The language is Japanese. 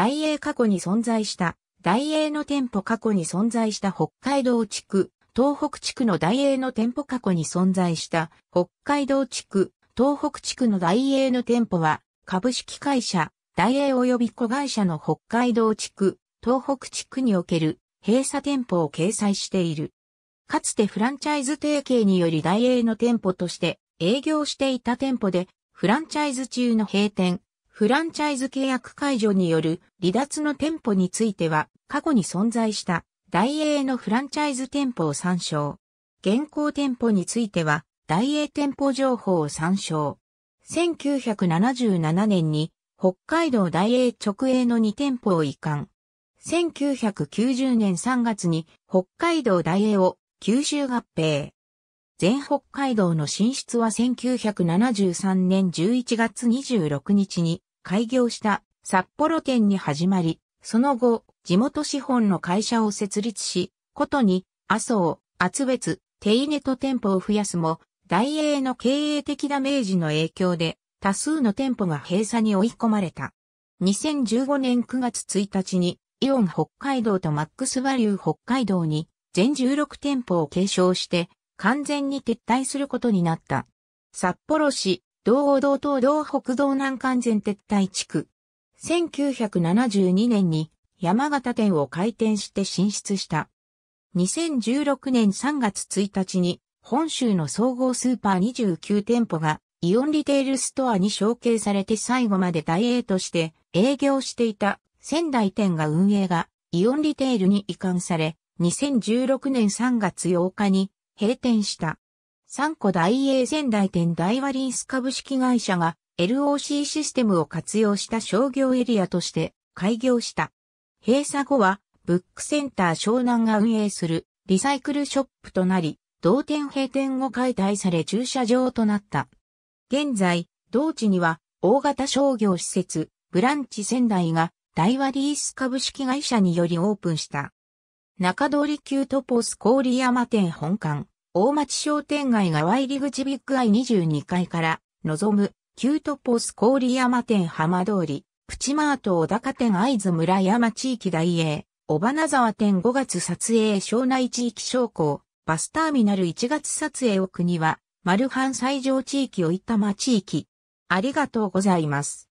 大英過去に存在した、大英の店舗過去に存在した北海道地区、東北地区の大英の店舗過去に存在した北海道地区、東北地区の大英の店舗は株式会社、大英及び子会社の北海道地区、東北地区における閉鎖店舗を掲載している。かつてフランチャイズ提携により大英の店舗として営業していた店舗でフランチャイズ中の閉店、フランチャイズ契約解除による離脱の店舗については、過去に存在した大英のフランチャイズ店舗を参照。現行店舗については、大英店舗情報を参照。1977年に北海道大英直営の2店舗を移管。1990年3月に北海道大英を九州合併。全北海道の進出は1973年11月26日に開業した札幌店に始まり、その後、地元資本の会社を設立し、ことに、麻生、厚別、手稲と店舗を増やすも、大英の経営的ダメージの影響で、多数の店舗が閉鎖に追い込まれた。2015年9月1日に、イオン北海道とマックスバリュー北海道に、全16店舗を継承して、完全に撤退することになった。札幌市道央道東道北道南完全撤退地区。1972年に山形店を開店して進出した。2016年3月1日に本州の総合スーパー29店舗がイオンリテールストアに承継されて最後まで大英として営業していた仙台店が運営がイオンリテールに移管され、2016年3月8日に閉店した。三個大英仙台店大和リース株式会社が LOC システムを活用した商業エリアとして開業した。閉鎖後はブックセンター湘南が運営するリサイクルショップとなり、同店閉店後解体され駐車場となった。現在、同地には大型商業施設ブランチ仙台が大和リース株式会社によりオープンした。中通り級トポス郡山店本館。大町商店街側入り口ビッグアイ22階から望む、キュートポス郡山店浜通り、プチマート小高店会津村山地域大英、小花沢店5月撮影庄内地域商工、バスターミナル1月撮影を国は、マルハン最上地域をいたま地域。ありがとうございます。